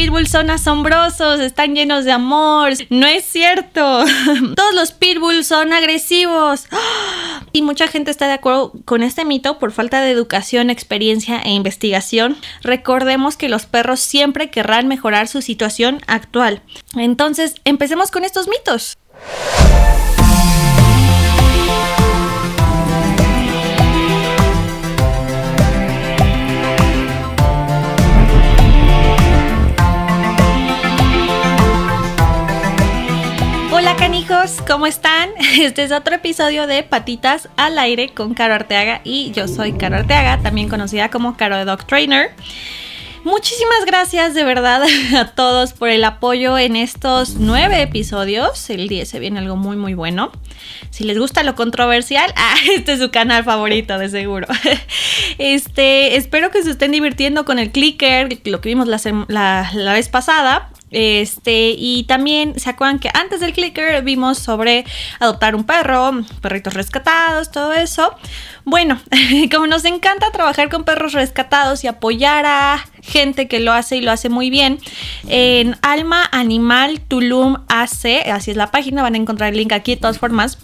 pitbulls son asombrosos, están llenos de amor. No es cierto. Todos los pitbulls son agresivos. Y mucha gente está de acuerdo con este mito por falta de educación, experiencia e investigación. Recordemos que los perros siempre querrán mejorar su situación actual. Entonces, empecemos con estos mitos. amigos, ¿cómo están? Este es otro episodio de Patitas al Aire con Caro Arteaga y yo soy Caro Arteaga, también conocida como Caro de Dog Trainer. Muchísimas gracias de verdad a todos por el apoyo en estos nueve episodios. El día se viene algo muy muy bueno. Si les gusta lo controversial, ah, este es su canal favorito de seguro. Este, espero que se estén divirtiendo con el clicker, lo que vimos la vez pasada. Este, y también, ¿se acuerdan que antes del clicker vimos sobre adoptar un perro, perritos rescatados, todo eso? Bueno, como nos encanta trabajar con perros rescatados y apoyar a gente que lo hace y lo hace muy bien, en Alma Animal Tulum AC, así es la página, van a encontrar el link aquí de todas formas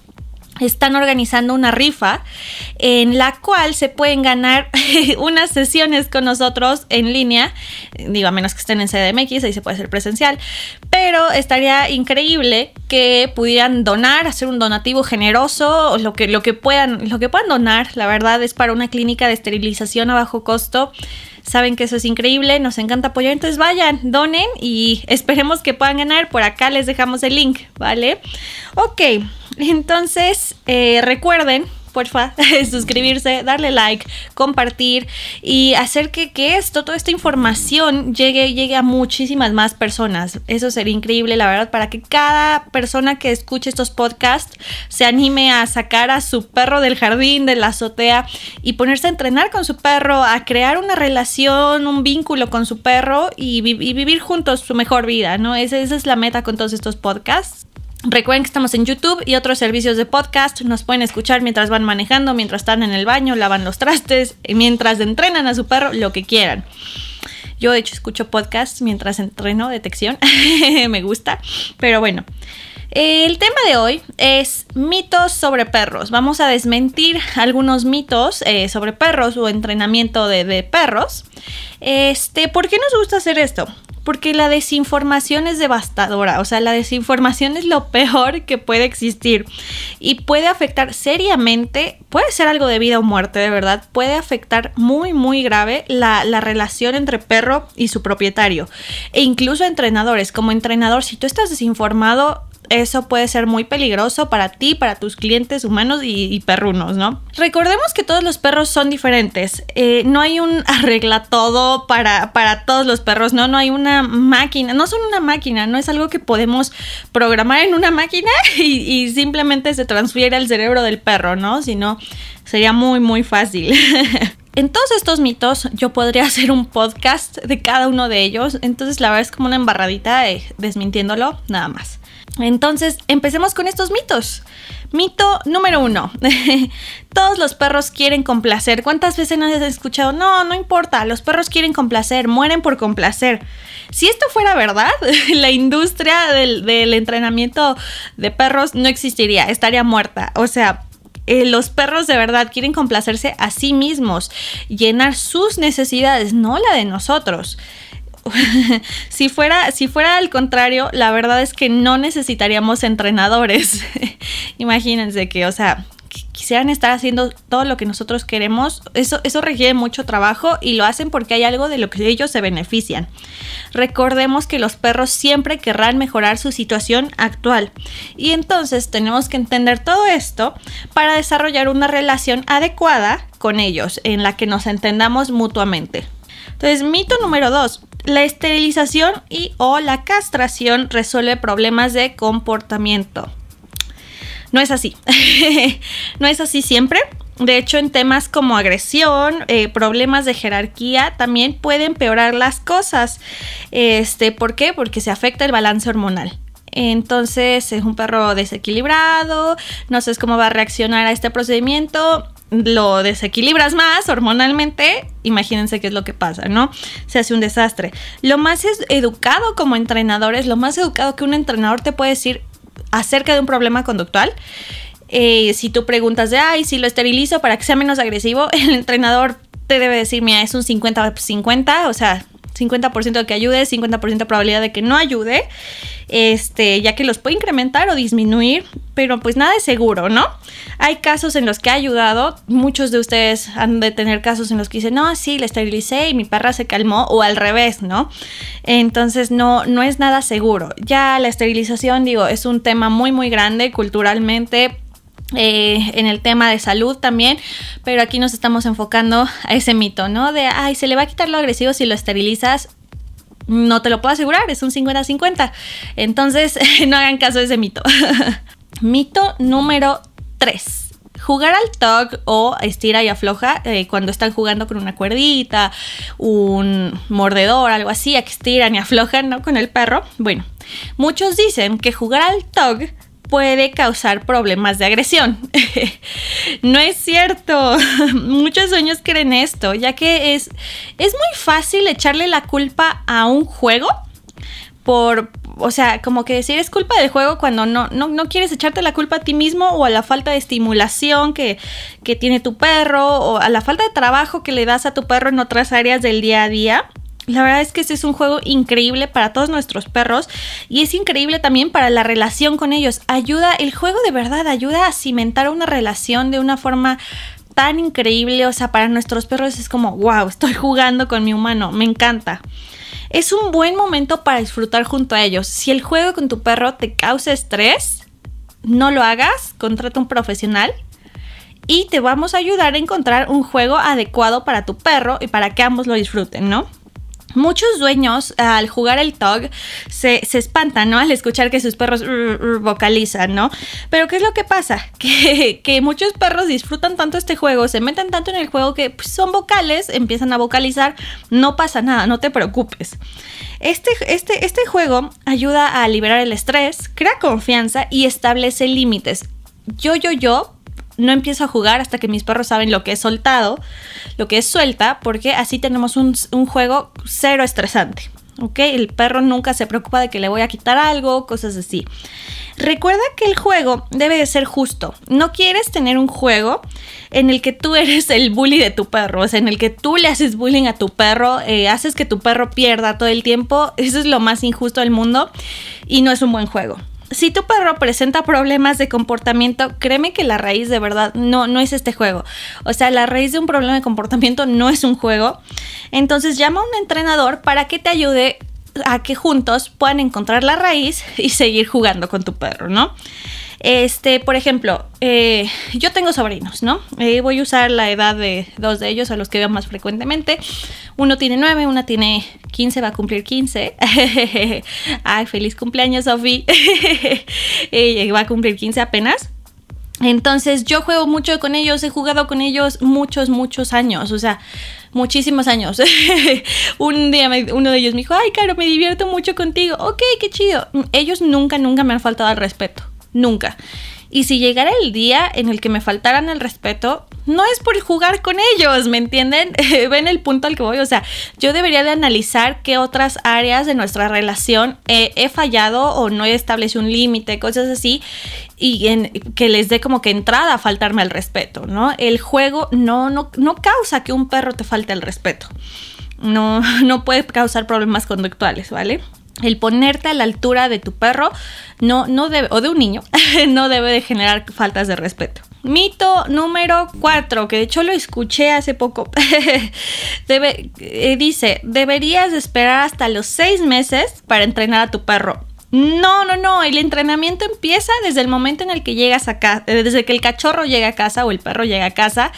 están organizando una rifa en la cual se pueden ganar unas sesiones con nosotros en línea, digo, a menos que estén en CDMX, ahí se puede hacer presencial, pero estaría increíble que pudieran donar, hacer un donativo generoso, lo que, lo que, puedan, lo que puedan donar, la verdad es para una clínica de esterilización a bajo costo saben que eso es increíble, nos encanta apoyar, entonces vayan, donen y esperemos que puedan ganar. Por acá les dejamos el link, ¿vale? Ok, entonces, recuerden, eh, recuerden porfa, suscribirse, darle like, compartir y hacer que, que, esto, toda esta información llegue, llegue a muchísimas más personas. Eso sería increíble, la verdad, para que cada persona que escuche estos podcasts se anime a sacar a su perro del jardín, de la azotea y ponerse a entrenar con su perro, a crear una relación, un vínculo con su perro y, vivir juntos su mejor vida, ¿no? esa es la meta con todos estos podcasts. Recuerden que estamos en YouTube y otros servicios de podcast. Nos pueden escuchar mientras van manejando, mientras están en el baño, lavan los trastes, eh, mientras entrenan a su perro, lo que quieran. Yo de hecho escucho podcasts mientras entreno detección, me gusta, pero bueno. El tema de hoy es mitos sobre perros. Vamos a desmentir algunos mitos eh, sobre perros o entrenamiento de, perros. Este, ¿Por qué nos gusta hacer esto? porque la desinformación es devastadora, o sea, la desinformación es lo peor que puede existir y puede afectar seriamente, puede ser algo de vida o muerte, de verdad, puede afectar muy, muy grave la, la relación entre perro y su propietario e incluso entrenadores. Como entrenador, si tú estás desinformado, eso puede ser muy peligroso para ti, para tus clientes humanos y, perrunos, ¿no? Recordemos que todos los perros son diferentes. Eh, no hay un arregla todo para, todos los perros, ¿no? No hay una máquina, no son una máquina, no es algo que podemos programar en una máquina y, simplemente se transfiere al cerebro del perro, ¿no? Sino sería muy, muy fácil. En todos estos mitos yo podría hacer un podcast de cada uno de ellos, entonces la verdad es como una embarradita eh, desmintiéndolo, nada más. Entonces, empecemos con estos mitos. Mito número uno. Todos los perros quieren complacer. ¿Cuántas veces no has escuchado? No, no importa, los perros quieren complacer, mueren por complacer. Si esto fuera verdad, la industria del, entrenamiento de perros no existiría, estaría muerta. O sea, eh, los perros de verdad quieren complacerse a sí mismos, llenar sus necesidades, no la de nosotros. si, fuera, si fuera al contrario, la verdad es que no necesitaríamos entrenadores. Imagínense que, o sea, quisieran estar haciendo todo lo que nosotros queremos, eso, eso requiere mucho trabajo y lo hacen porque hay algo de lo que ellos se benefician. Recordemos que los perros siempre querrán mejorar su situación actual y entonces tenemos que entender todo esto para desarrollar una relación adecuada con ellos en la que nos entendamos mutuamente. Entonces, mito número 2. La esterilización y o la castración resuelve problemas de comportamiento. No es así. no es así siempre. De hecho, en temas como agresión, eh, problemas de jerarquía, también puede empeorar las cosas. Este, ¿Por qué? Porque se afecta el balance hormonal. Entonces es un perro desequilibrado, no sé cómo va a reaccionar a este procedimiento lo desequilibras más hormonalmente, imagínense qué es lo que pasa, ¿no? Se hace un desastre. Lo más educado como entrenador es lo más educado que un entrenador te puede decir acerca de un problema conductual. Eh, si tú preguntas de, ay, si lo esterilizo para que sea menos agresivo, el entrenador te debe decir, mira, es un 50-50, o sea, 50% de que ayude, 50% de probabilidad de que no ayude, este, ya que los puede incrementar o disminuir, pero pues nada es seguro, ¿no? Hay casos en los que ha ayudado, muchos de ustedes han de tener casos en los que dicen, no, sí, la esterilicé y mi parra se calmó, o al revés, ¿no? Entonces no, no es nada seguro. Ya la esterilización, digo, es un tema muy, muy grande culturalmente eh, en el tema de salud también, pero aquí nos estamos enfocando a ese mito, ¿no? De, ay, se le va a quitar lo agresivo si lo esterilizas. No te lo puedo asegurar, es un 50-50. Entonces, no hagan caso de ese mito. mito número 3 jugar al tug o estira y afloja eh, cuando están jugando con una cuerdita, un mordedor, algo así, a que estiran y aflojan ¿no? con el perro. Bueno, muchos dicen que jugar al tug puede causar problemas de agresión. no es cierto. Muchos sueños creen esto, ya que es, es muy fácil echarle la culpa a un juego por, o sea, como que decir es culpa del juego cuando no, no, quieres echarte la culpa a ti mismo o a la falta de estimulación que, que tiene tu perro o a la falta de trabajo que le das a tu perro en otras áreas del día a día. La verdad es que este es un juego increíble para todos nuestros perros y es increíble también para la relación con ellos. Ayuda, el juego de verdad ayuda a cimentar una relación de una forma tan increíble. O sea, para nuestros perros es como, wow, estoy jugando con mi humano, me encanta. Es un buen momento para disfrutar junto a ellos. Si el juego con tu perro te causa estrés, no lo hagas, contrata un profesional y te vamos a ayudar a encontrar un juego adecuado para tu perro y para que ambos lo disfruten, ¿no? Muchos dueños al jugar el TOG se, espantan, ¿no? Al escuchar que sus perros vocalizan, ¿no? Pero ¿qué es lo que pasa? Que, muchos perros disfrutan tanto este juego, se meten tanto en el juego que pues, son vocales, empiezan a vocalizar, no pasa nada, no te preocupes. Este, este, este juego ayuda a liberar el estrés, crea confianza y establece límites. Yo, yo, yo, no empiezo a jugar hasta que mis perros saben lo que es soltado, lo que es suelta, porque así tenemos un, juego cero estresante. ¿ok? El perro nunca se preocupa de que le voy a quitar algo, cosas así. Recuerda que el juego debe de ser justo. No quieres tener un juego en el que tú eres el bully de tu perro, o sea, en el que tú le haces bullying a tu perro, eh, haces que tu perro pierda todo el tiempo. Eso es lo más injusto del mundo y no es un buen juego si tu perro presenta problemas de comportamiento, créeme que la raíz de verdad no, no es este juego. O sea, la raíz de un problema de comportamiento no es un juego. Entonces llama a un entrenador para que te ayude a que juntos puedan encontrar la raíz y seguir jugando con tu perro, ¿no? Este, por ejemplo, eh, yo tengo sobrinos, ¿no? Eh, voy a usar la edad de dos de ellos, a los que veo más frecuentemente. Uno tiene nueve, una tiene quince va a cumplir quince Ay, feliz cumpleaños, Sofi. va a cumplir quince apenas. Entonces yo juego mucho con ellos, he jugado con ellos muchos, muchos años, o sea, muchísimos años. Un día uno de ellos me dijo, ay, Caro, me divierto mucho contigo. Ok, qué chido. Ellos nunca, nunca me han faltado al respeto nunca. Y si llegara el día en el que me faltaran el respeto, no es por jugar con ellos, ¿me entienden? Eh, ven el punto al que voy. O sea, yo debería de analizar qué otras áreas de nuestra relación eh, he fallado o no he establecido un límite, cosas así, y que les dé como que entrada a faltarme el respeto, ¿no? El juego no, no, no causa que un perro te falte el respeto. No, no puede causar problemas conductuales, ¿vale? el ponerte a la altura de tu perro no, no debe, o de un niño no debe de generar faltas de respeto. Mito número 4, que de hecho lo escuché hace poco, eh, dice, deberías esperar hasta los seis meses para entrenar a tu perro. No, no, no, el entrenamiento empieza desde el momento en el que llegas a casa, eh, desde que el cachorro llega a casa o el perro llega a casa.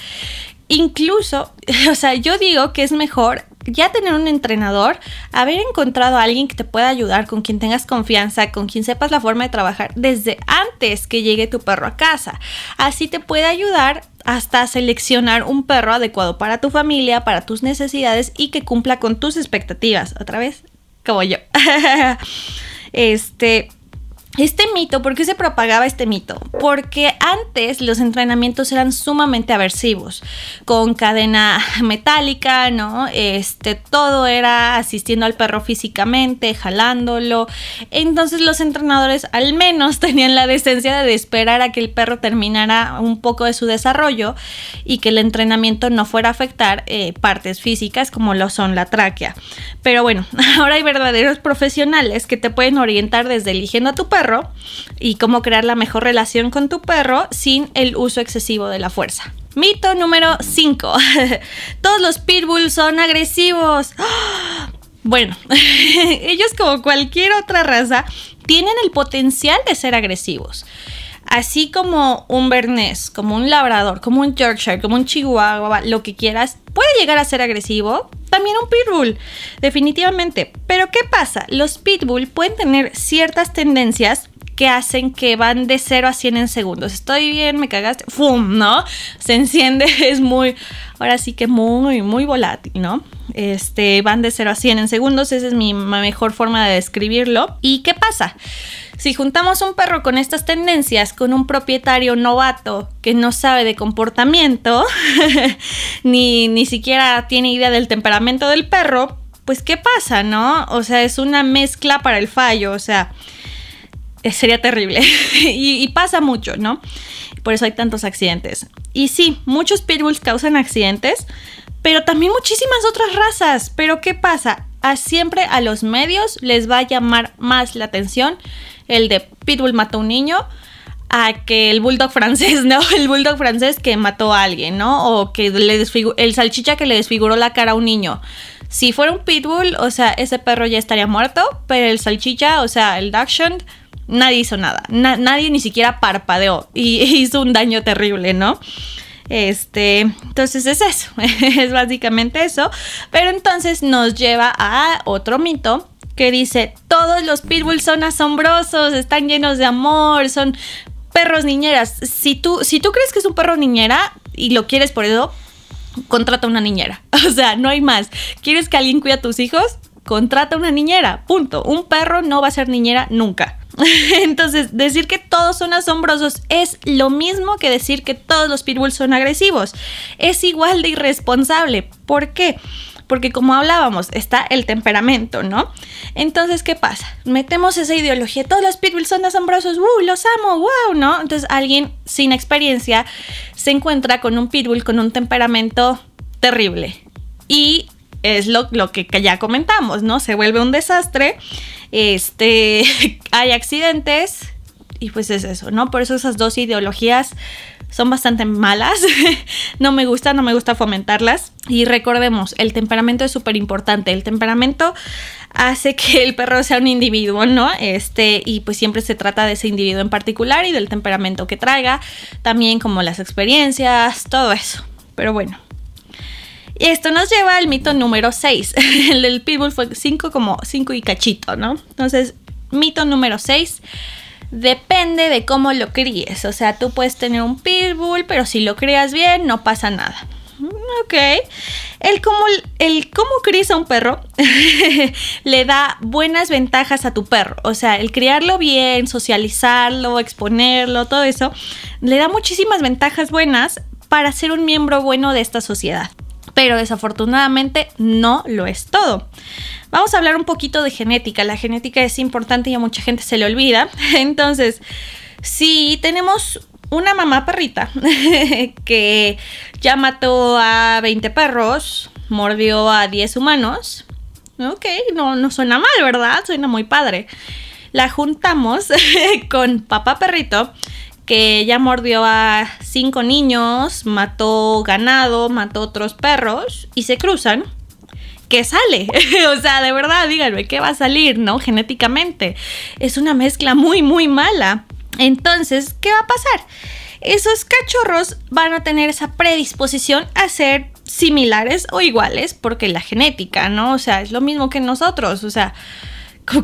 Incluso, o sea, yo digo que es mejor ya tener un entrenador, haber encontrado a alguien que te pueda ayudar, con quien tengas confianza, con quien sepas la forma de trabajar desde antes que llegue tu perro a casa. Así te puede ayudar hasta seleccionar un perro adecuado para tu familia, para tus necesidades y que cumpla con tus expectativas. Otra vez, como yo. este, este mito, ¿por qué se propagaba este mito? Porque antes los entrenamientos eran sumamente aversivos, con cadena metálica, ¿no? Este, todo era asistiendo al perro físicamente, jalándolo. Entonces los entrenadores al menos tenían la decencia de esperar a que el perro terminara un poco de su desarrollo y que el entrenamiento no fuera a afectar eh, partes físicas como lo son la tráquea. Pero bueno, ahora hay verdaderos profesionales que te pueden orientar desde eligiendo a tu perro y cómo crear la mejor relación con tu perro sin el uso excesivo de la fuerza. Mito número 5. Todos los pitbull son agresivos. Bueno, ellos como cualquier otra raza tienen el potencial de ser agresivos. Así como un Bernés, como un Labrador, como un Yorkshire, como un Chihuahua, lo que quieras, puede llegar a ser agresivo. También un Pitbull, definitivamente. Pero ¿qué pasa? Los Pitbull pueden tener ciertas tendencias que hacen que van de 0 a 100 en segundos. Estoy bien, me cagaste, ¡fum! ¿No? Se enciende, es muy, ahora sí que muy, muy volátil, ¿no? Este, van de 0 a 100 en segundos, esa es mi mejor forma de describirlo. ¿Y qué pasa? Si juntamos un perro con estas tendencias con un propietario novato que no sabe de comportamiento, ni, ni siquiera tiene idea del temperamento del perro, pues ¿qué pasa, no? O sea, es una mezcla para el fallo, o sea, eh, sería terrible. y, pasa mucho, ¿no? Por eso hay tantos accidentes. Y sí, muchos pitbulls causan accidentes, pero también muchísimas otras razas. Pero ¿qué pasa? A siempre a los medios les va a llamar más la atención el de pitbull mató a un niño a que el bulldog francés, ¿no? El bulldog francés que mató a alguien, ¿no? O que le el salchicha que le desfiguró la cara a un niño. Si fuera un pitbull, o sea, ese perro ya estaría muerto, pero el salchicha, o sea, el dachshund, nadie hizo nada, nadie ni siquiera parpadeó y hizo un daño terrible, ¿no? Este, entonces es eso, es básicamente eso, pero entonces nos lleva a otro mito que dice, todos los pitbulls son asombrosos, están llenos de amor, son perros niñeras. Si tú, si tú crees que es un perro niñera y lo quieres por eso, contrata una niñera. O sea, no hay más. ¿Quieres que alguien cuide a tus hijos? Contrata una niñera, punto. Un perro no va a ser niñera nunca. Entonces, decir que todos son asombrosos es lo mismo que decir que todos los pitbulls son agresivos. Es igual de irresponsable. ¿Por qué? Porque como hablábamos, está el temperamento, ¿no? Entonces, ¿qué pasa? Metemos esa ideología, todos los pitbulls son asombrosos, ¡uh! Los amo, wow, ¿no? Entonces, alguien sin experiencia se encuentra con un pitbull con un temperamento terrible. Y es lo, que ya comentamos, ¿no? Se vuelve un desastre, este, hay accidentes y pues es eso, ¿no? Por eso esas dos ideologías son bastante malas, no me gusta, no me gusta fomentarlas. Y recordemos, el temperamento es súper importante, el temperamento hace que el perro sea un individuo, ¿no? Este, y pues siempre se trata de ese individuo en particular y del temperamento que traiga, también como las experiencias, todo eso. Pero bueno, y esto nos lleva al mito número 6. El del pitbull fue 5 como y cachito, ¿no? Entonces, mito número 6 depende de cómo lo críes. O sea, tú puedes tener un pitbull, pero si lo crías bien, no pasa nada. Mm, ok. El cómo, el cómo crías a un perro le da buenas ventajas a tu perro. O sea, el criarlo bien, socializarlo, exponerlo, todo eso, le da muchísimas ventajas buenas para ser un miembro bueno de esta sociedad pero desafortunadamente no lo es todo. Vamos a hablar un poquito de genética. La genética es importante y a mucha gente se le olvida. Entonces, si tenemos una mamá perrita que ya mató a 20 perros, mordió a 10 humanos, ok, no, no suena mal, ¿verdad? Suena muy padre. La juntamos con papá perrito que ya mordió a cinco niños, mató ganado, mató otros perros y se cruzan, ¿qué sale? o sea, de verdad, díganme, ¿qué va a salir, no? Genéticamente. Es una mezcla muy, muy mala. Entonces, ¿qué va a pasar? Esos cachorros van a tener esa predisposición a ser similares o iguales porque la genética, ¿no? O sea, es lo mismo que nosotros, o sea,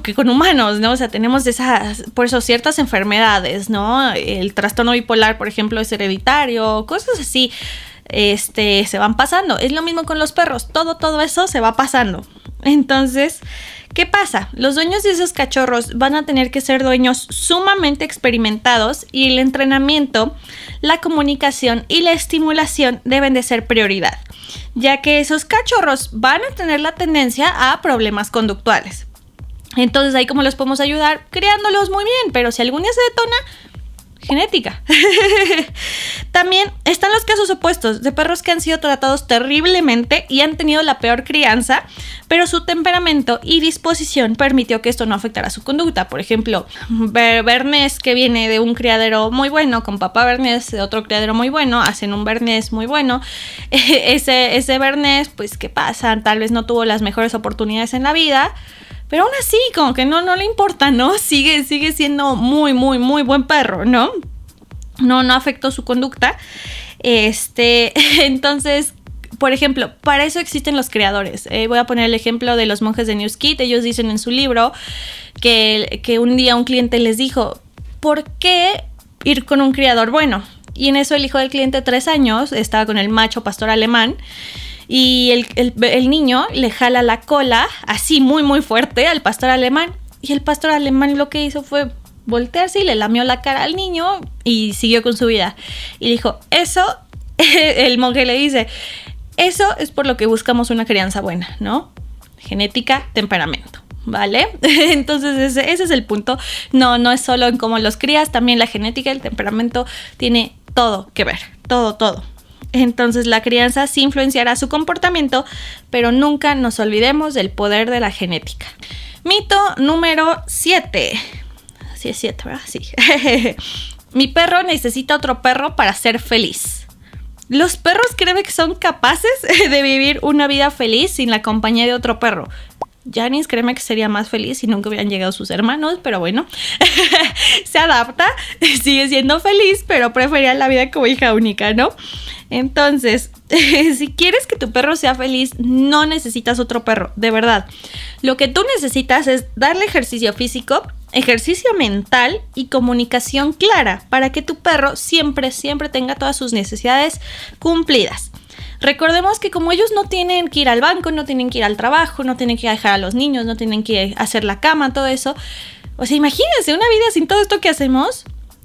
que con humanos, ¿no? O sea, tenemos esas, por eso ciertas enfermedades, ¿no? El trastorno bipolar, por ejemplo, es hereditario, cosas así, este, se van pasando. Es lo mismo con los perros, todo, todo eso se va pasando. Entonces, ¿qué pasa? Los dueños de esos cachorros van a tener que ser dueños sumamente experimentados y el entrenamiento, la comunicación y la estimulación deben de ser prioridad, ya que esos cachorros van a tener la tendencia a problemas conductuales. Entonces ahí como los podemos ayudar criándolos muy bien, pero si algún día se detona, genética. También están los casos opuestos de perros que han sido tratados terriblemente y han tenido la peor crianza, pero su temperamento y disposición permitió que esto no afectara su conducta. Por ejemplo, Bernes que viene de un criadero muy bueno, con papá Bernes de otro criadero muy bueno, hacen un Bernes muy bueno. Ese, ese pues, ¿qué pasa? Tal vez no tuvo las mejores oportunidades en la vida pero aún así, como que no, no le importa, ¿no? Sigue, sigue siendo muy, muy, muy buen perro, ¿no? No, no afectó su conducta. Este, entonces, por ejemplo, para eso existen los creadores. Eh, voy a poner el ejemplo de los monjes de Newskit. Ellos dicen en su libro que, que un día un cliente les dijo, ¿por qué ir con un criador bueno? Y en eso el hijo del cliente, tres años, estaba con el macho pastor alemán y el, niño le jala la cola así muy muy fuerte al pastor alemán y el pastor alemán lo que hizo fue voltearse y le lamió la cara al niño y siguió con su vida. Y dijo, eso, el monje le dice, eso es por lo que buscamos una crianza buena, ¿no? Genética, temperamento. ¿Vale? Entonces ese, ese es el punto. No, no es solo en cómo los crías, también la genética, el temperamento tiene todo que ver, todo, todo. Entonces la crianza sí influenciará su comportamiento, pero nunca nos olvidemos del poder de la genética. Mito número 7. es ¿verdad? Sí. Mi perro necesita otro perro para ser feliz. Los perros creen que son capaces de vivir una vida feliz sin la compañía de otro perro. Janice, créeme que sería más feliz si nunca hubieran llegado sus hermanos, pero bueno, se adapta, sigue siendo feliz, pero prefería la vida como hija única, ¿no? Entonces, si quieres que tu perro sea feliz, no necesitas otro perro, de verdad. Lo que tú necesitas es darle ejercicio físico, ejercicio mental y comunicación clara para que tu perro siempre, siempre tenga todas sus necesidades cumplidas. Recordemos que como ellos no tienen que ir al banco, no tienen que ir al trabajo, no tienen que dejar a los niños, no tienen que hacer la cama, todo eso. O sea, imagínense una vida sin todo esto que hacemos.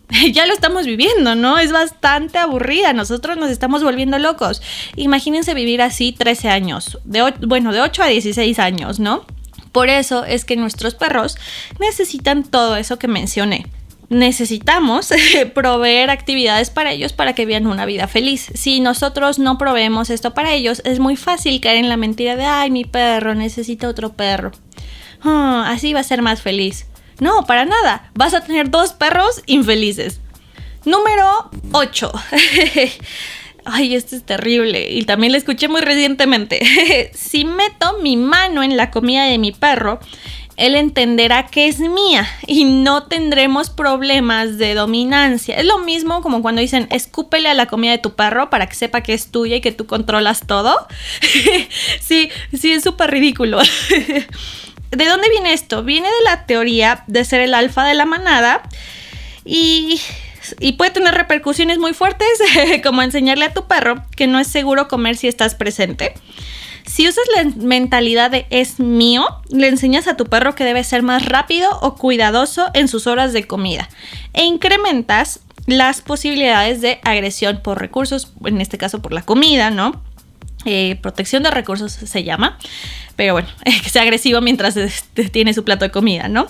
Ya lo estamos viviendo, ¿no? Es bastante aburrida. Nosotros nos estamos volviendo locos. Imagínense vivir así 13 años. De, bueno, de 8 a 16 años, ¿no? Por eso es que nuestros perros necesitan todo eso que mencioné necesitamos proveer actividades para ellos para que vivan una vida feliz. Si nosotros no proveemos esto para ellos, es muy fácil caer en la mentira de, ay, mi perro necesita otro perro. Ah, así va a ser más feliz. No, para nada. Vas a tener dos perros infelices. Número 8. Ay, esto es terrible. Y también lo escuché muy recientemente. si meto mi mano en la comida de mi perro, él entenderá que es mía y no tendremos problemas de dominancia. Es lo mismo como cuando dicen, escúpele a la comida de tu perro para que sepa que es tuya y que tú controlas todo. sí, sí, es súper ridículo. ¿De dónde viene esto? Viene de la teoría de ser el alfa de la manada y puede tener repercusiones muy fuertes, como enseñarle a tu perro que no es seguro comer si estás presente. Si usas la mentalidad de es mío, le enseñas a tu perro que debe ser más rápido o cuidadoso en sus horas de comida e incrementas las posibilidades de agresión por recursos, en este caso por la comida, ¿no? Eh, protección de recursos se llama, pero bueno, que sea agresivo mientras tiene su plato de comida, ¿no?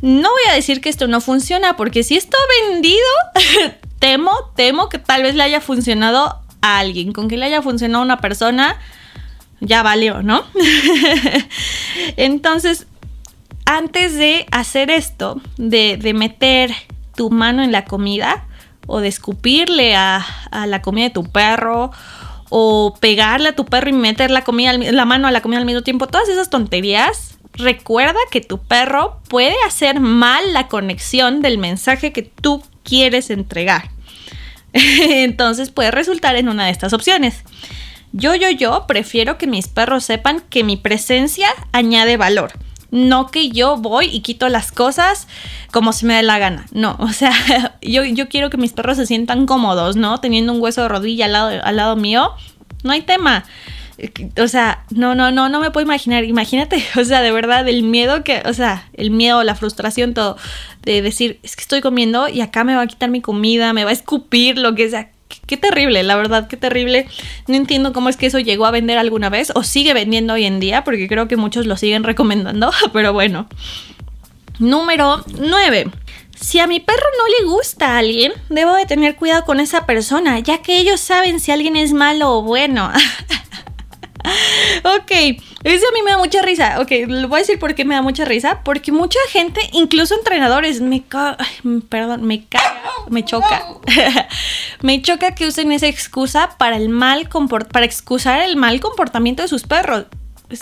No voy a decir que esto no funciona, porque si ha vendido, temo, temo que tal vez le haya funcionado a alguien, con que le haya funcionado a una persona, ya valió, ¿no? Entonces, antes de hacer esto, de, meter tu mano en la comida o de escupirle a, la comida de tu perro o pegarle a tu perro y meter la, comida, la mano a la comida al mismo tiempo, todas esas tonterías, recuerda que tu perro puede hacer mal la conexión del mensaje que tú quieres entregar. Entonces puede resultar en una de estas opciones. Yo, yo, yo prefiero que mis perros sepan que mi presencia añade valor. No que yo voy y quito las cosas como se si me dé la gana. No, o sea, yo, quiero que mis perros se sientan cómodos, ¿no? Teniendo un hueso de rodilla al lado, al lado mío, no hay tema. O sea, no, no, no, no me puedo imaginar. Imagínate, o sea, de verdad, el miedo que, o sea, el miedo, la frustración, todo, de decir, es que estoy comiendo y acá me va a quitar mi comida, me va a escupir, lo que sea. Qué terrible, la verdad, qué terrible. No entiendo cómo es que eso llegó a vender alguna vez o sigue vendiendo hoy en día, porque creo que muchos lo siguen recomendando, pero bueno. Número 9. Si a mi perro no le gusta a alguien, debo de tener cuidado con esa persona, ya que ellos saben si alguien es malo o bueno. ok, eso a mí me da mucha risa. Ok, lo voy a decir por qué me da mucha risa. Porque mucha gente, incluso entrenadores, me ca perdón, me caga, me choca. me choca que usen esa excusa para el mal para excusar el mal comportamiento de sus perros.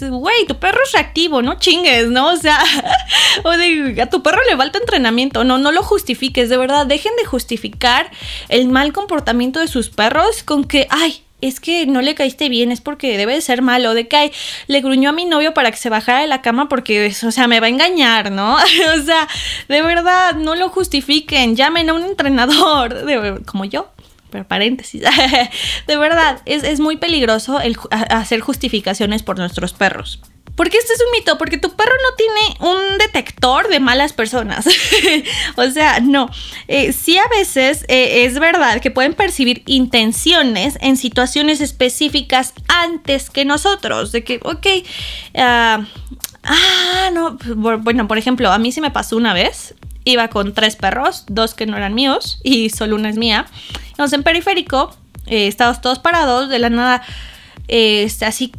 Güey, tu perro es reactivo, no chingues, ¿no? O sea, o a tu perro le falta entrenamiento, no, no lo justifiques, de verdad, dejen de justificar el mal comportamiento de sus perros con que, ay, es que no le caíste bien, es porque debe de ser malo, de que le gruñó a mi novio para que se bajara de la cama porque, o sea, me va a engañar, ¿no? o sea, de verdad, no lo justifiquen, llamen a un entrenador, como yo pero paréntesis. de verdad, es, muy peligroso hacer justificaciones por nuestros perros. Porque este es un mito, porque tu perro no tiene un detector de malas personas. o sea, no. Eh, sí a veces eh, es verdad que pueden percibir intenciones en situaciones específicas antes que nosotros. De que, ok, ah, ah no. Bueno, por ejemplo, a mí sí me pasó una vez. Iba con tres perros, dos que no eran míos y solo una es mía. Entonces en periférico, eh, estábamos todos parados, de la nada... Este así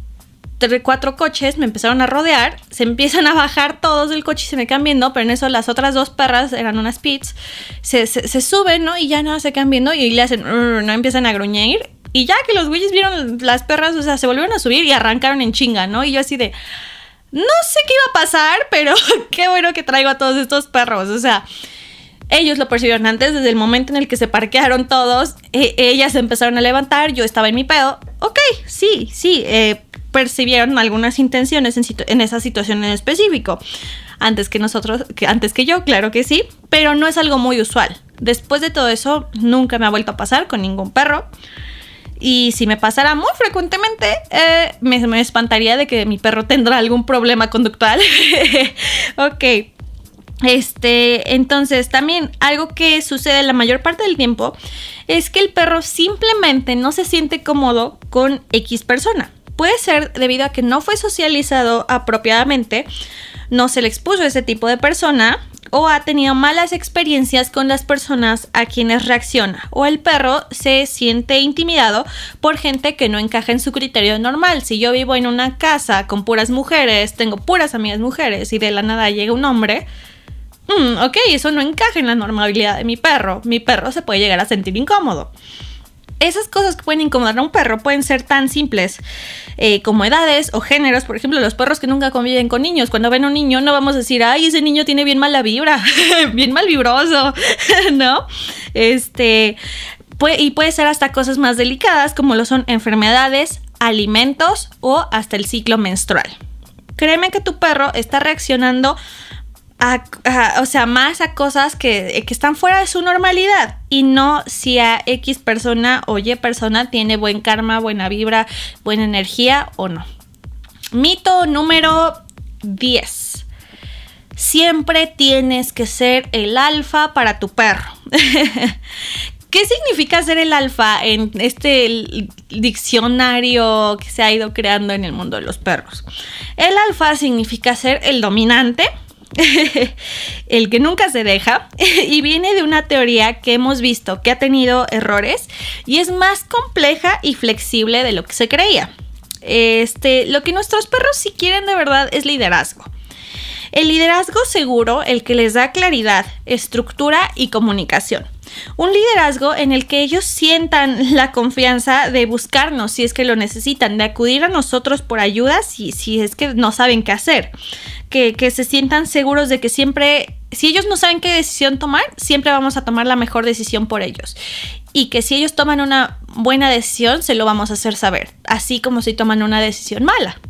cuatro coches, me empezaron a rodear, se empiezan a bajar todos del coche y se me quedan viendo, pero en eso las otras dos perras eran unas pits, se, suben, ¿no? Y ya nada, se quedan viendo y le hacen, no empiezan a gruñir. Y ya que los güeyes vieron las perras, o sea, se volvieron a subir y arrancaron en chinga, ¿no? Y yo así de, no sé qué iba a pasar, pero qué bueno que traigo a todos estos perros, o sea... Ellos lo percibieron antes, desde el momento en el que se parquearon todos, eh, ellas empezaron a levantar, yo estaba en mi pedo. Ok, sí, sí, eh, percibieron algunas intenciones en, esa situación en específico. Antes que nosotros, antes que yo, claro que sí, pero no es algo muy usual. Después de todo eso, nunca me ha vuelto a pasar con ningún perro. Y si me pasara muy frecuentemente, eh, me, espantaría de que mi perro tendrá algún problema conductual. ok. Este, entonces, también algo que sucede la mayor parte del tiempo es que el perro simplemente no se siente cómodo con X persona puede ser debido a que no fue socializado apropiadamente, no se le expuso a ese tipo de persona o ha tenido malas experiencias con las personas a quienes reacciona o el perro se siente intimidado por gente que no encaja en su criterio normal. Si yo vivo en una casa con puras mujeres, tengo puras amigas mujeres y de la nada llega un hombre, mm, ok, eso no encaja en la normalidad de mi perro. Mi perro se puede llegar a sentir incómodo. Esas cosas que pueden incomodar a un perro pueden ser tan simples eh, como edades o géneros. Por ejemplo, los perros que nunca conviven con niños. Cuando ven a un niño, no vamos a decir, ay, ese niño tiene bien mala vibra, bien mal vibroso, ¿no? Este. y puede ser hasta cosas más delicadas como lo son enfermedades, alimentos o hasta el ciclo menstrual. Créeme que tu perro está reaccionando o sea, más a cosas que, que, están fuera de su normalidad y no si a X persona o Y persona tiene buen karma, buena vibra, buena energía o no. Mito número 10. Siempre tienes que ser el alfa para tu perro. ¿Qué significa ser el alfa en este diccionario que se ha ido creando en el mundo de los perros? El alfa significa ser el dominante el que nunca se deja, y viene de una teoría que hemos visto que ha tenido errores y es más compleja y flexible de lo que se creía. Este, lo que nuestros perros si quieren de verdad es liderazgo. El liderazgo seguro, el que les da claridad, estructura y comunicación. Un liderazgo en el que ellos sientan la confianza de buscarnos si es que lo necesitan, de acudir a nosotros por ayuda si, si es que no saben qué hacer. Que, se sientan seguros de que siempre, si ellos no saben qué decisión tomar, siempre vamos a tomar la mejor decisión por ellos y que si ellos toman una buena decisión, se lo vamos a hacer saber, así como si toman una decisión mala.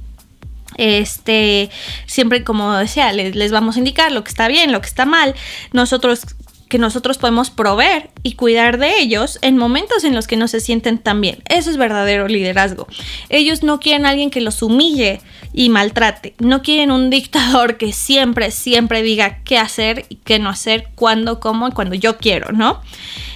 Este, siempre como decía, les, les, vamos a indicar lo que está bien, lo que está mal. Nosotros que nosotros podemos proveer y cuidar de ellos en momentos en los que no se sienten tan bien. Eso es verdadero liderazgo. Ellos no quieren alguien que los humille y maltrate. No quieren un dictador que siempre, siempre diga qué hacer y qué no hacer, cuándo, cómo y cuando yo quiero, ¿no?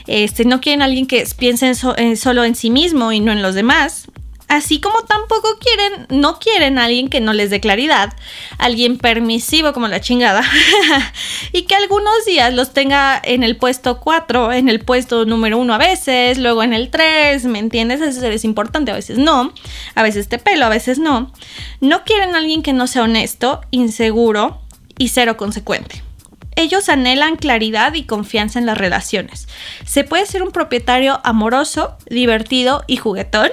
Este, no quieren alguien que piense solo en sí mismo y no en los demás. Así como tampoco quieren, no quieren a alguien que no les dé claridad, alguien permisivo como la chingada, y que algunos días los tenga en el puesto 4, en el puesto número 1 a veces, luego en el 3, ¿me entiendes? Eso es importante, a veces no, a veces te pelo, a veces no. No quieren alguien que no sea honesto, inseguro y cero consecuente. Ellos anhelan claridad y confianza en las relaciones. Se puede ser un propietario amoroso, divertido y juguetón,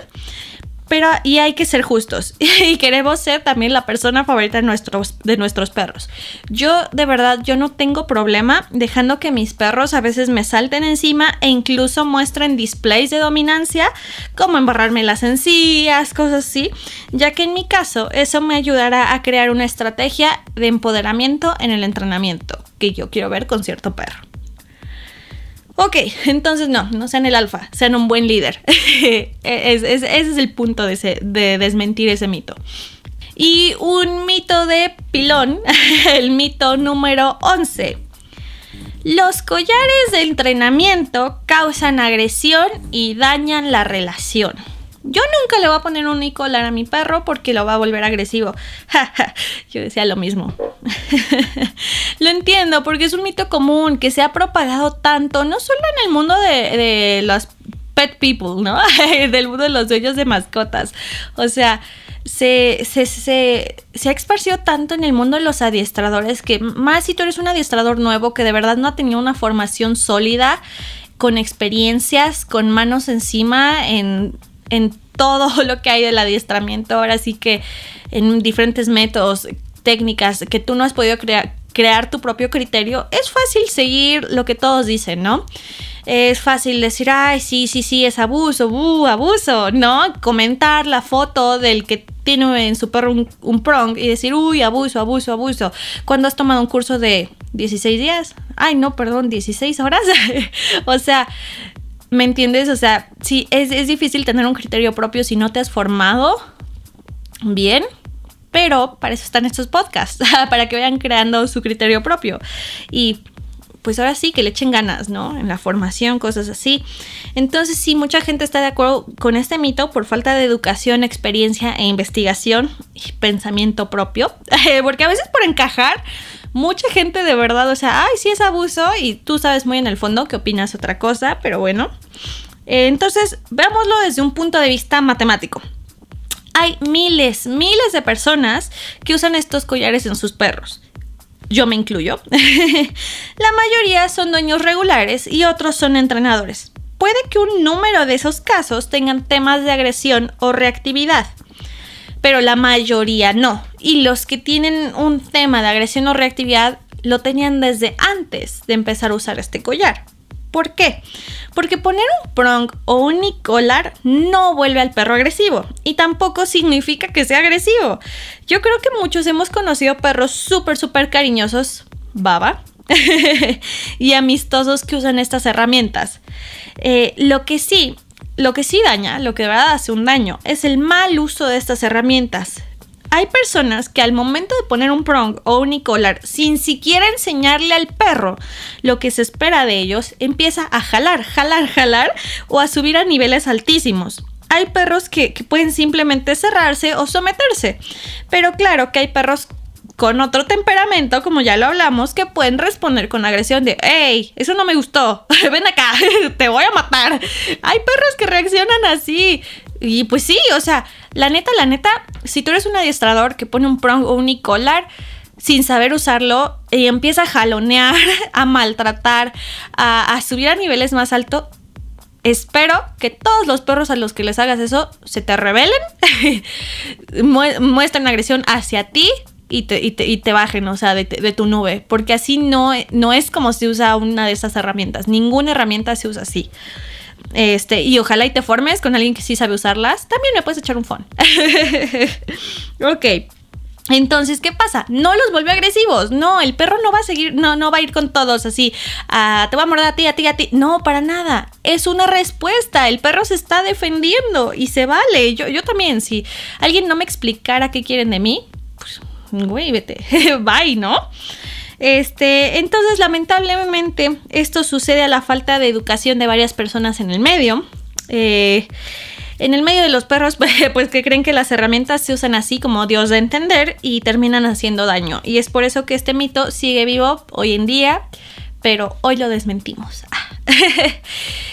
pero y hay que ser justos y queremos ser también la persona favorita de nuestros, de nuestros perros. Yo de verdad, yo no tengo problema dejando que mis perros a veces me salten encima e incluso muestren displays de dominancia, como embarrarme las encías, cosas así, ya que en mi caso eso me ayudará a crear una estrategia de empoderamiento en el entrenamiento que yo quiero ver con cierto perro. Ok, entonces no, no sean el alfa, sean un buen líder. ese es el punto de, de desmentir ese mito. Y un mito de pilón, el mito número 11. Los collares de entrenamiento causan agresión y dañan la relación yo nunca le voy a poner un e-collar a mi perro porque lo va a volver agresivo. yo decía lo mismo. lo entiendo porque es un mito común que se ha propagado tanto, no solo en el mundo de, los pet people, ¿no? Del mundo de los dueños de mascotas. O sea, se, se, se, ha esparcido tanto en el mundo de los adiestradores que más si tú eres un adiestrador nuevo que de verdad no ha tenido una formación sólida, con experiencias, con manos encima en en todo lo que hay del adiestramiento, ahora sí que en diferentes métodos, técnicas, que tú no has podido crear tu propio criterio, es fácil seguir lo que todos dicen, ¿no? Es fácil decir, ay, sí, sí, sí, es abuso, abuso, ¿no? Comentar la foto del que tiene en su perro un, un prong y decir, uy, abuso, abuso, abuso. Cuando has tomado un curso de 16 días, ay, no, perdón, 16 horas. o sea, ¿Me entiendes? O sea, sí, es, difícil tener un criterio propio si no te has formado bien, pero para eso están estos podcasts, para que vayan creando su criterio propio. Y pues ahora sí que le echen ganas, ¿no? En la formación, cosas así. Entonces sí, mucha gente está de acuerdo con este mito por falta de educación, experiencia e investigación y pensamiento propio, porque a veces por encajar mucha gente de verdad, o sea, ay, sí es abuso y tú sabes muy en el fondo que opinas otra cosa, pero bueno. Eh, entonces, veámoslo desde un punto de vista matemático. Hay miles, miles de personas que usan estos collares en sus perros. Yo me incluyo. La mayoría son dueños regulares y otros son entrenadores. Puede que un número de esos casos tengan temas de agresión o reactividad pero la mayoría no. Y los que tienen un tema de agresión o reactividad lo tenían desde antes de empezar a usar este collar. ¿Por qué? Porque poner un prong o un nicolar no vuelve al perro agresivo y tampoco significa que sea agresivo. Yo creo que muchos hemos conocido perros súper, súper cariñosos, baba, y amistosos que usan estas herramientas. Eh, lo que sí lo que sí daña, lo que de verdad hace un daño, es el mal uso de estas herramientas. Hay personas que al momento de poner un prong o un collar sin siquiera enseñarle al perro lo que se espera de ellos, empieza a jalar, jalar, jalar o a subir a niveles altísimos. Hay perros que, que pueden simplemente cerrarse o someterse, pero claro que hay perros con otro temperamento, como ya lo hablamos, que pueden responder con agresión de, hey, eso no me gustó, ven acá, te voy a matar. Hay perros que reaccionan así. Y pues sí, o sea, la neta, la neta, si tú eres un adiestrador que pone un prong o un collar sin saber usarlo y empieza a jalonear, a maltratar, a, a subir a niveles más altos, Espero que todos los perros a los que les hagas eso se te rebelen, muestren agresión hacia ti y te, bajen, o sea, de, tu nube. Porque así no, no es como se si usa una de esas herramientas. Ninguna herramienta se usa así. Este, y ojalá y te formes con alguien que sí sabe usarlas. También me puedes echar un phone. ok. Entonces, ¿qué pasa? No los vuelve agresivos. No, el perro no va a seguir, no, no va a ir con todos así. Ah, te va a morder a ti, a ti, a ti. No, para nada. Es una respuesta. El perro se está defendiendo y se vale. Yo, yo también, si alguien no me explicara qué quieren de mí, güey, vete, bye, ¿no? Este, entonces, lamentablemente, esto sucede a la falta de educación de varias personas en el medio. Eh, en el medio de los perros, pues que creen que las herramientas se usan así como Dios de entender y terminan haciendo daño. Y es por eso que este mito sigue vivo hoy en día, pero hoy lo desmentimos. Ah.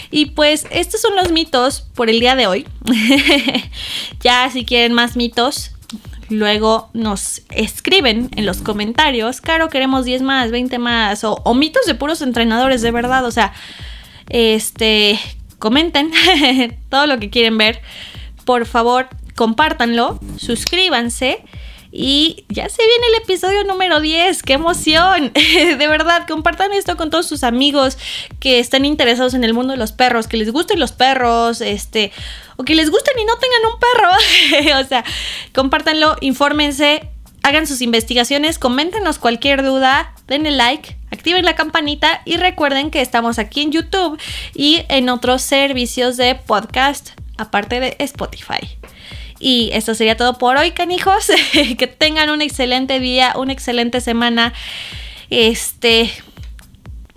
y pues estos son los mitos por el día de hoy. ya si quieren más mitos, Luego nos escriben en los comentarios, claro, queremos 10 más, 20 más, o, mitos de puros entrenadores, de verdad, o sea, este, comenten todo lo que quieren ver. Por favor, compártanlo, suscríbanse y ya se viene el episodio número 10, qué emoción. De verdad, compartan esto con todos sus amigos que están interesados en el mundo de los perros, que les gusten los perros, este, o que les gusten y no tengan un perro. o sea, compártanlo, infórmense, hagan sus investigaciones, coméntenos cualquier duda, denle like, activen la campanita y recuerden que estamos aquí en YouTube y en otros servicios de podcast, aparte de Spotify. Y esto sería todo por hoy, canijos. que tengan un excelente día, una excelente semana. Este.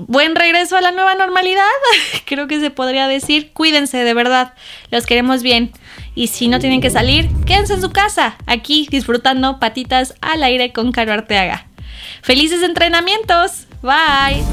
Buen regreso a la nueva normalidad, creo que se podría decir. Cuídense, de verdad. Los queremos bien. Y si no tienen que salir, quédense en su casa, aquí disfrutando patitas al aire con Caro Arteaga. ¡Felices entrenamientos! Bye.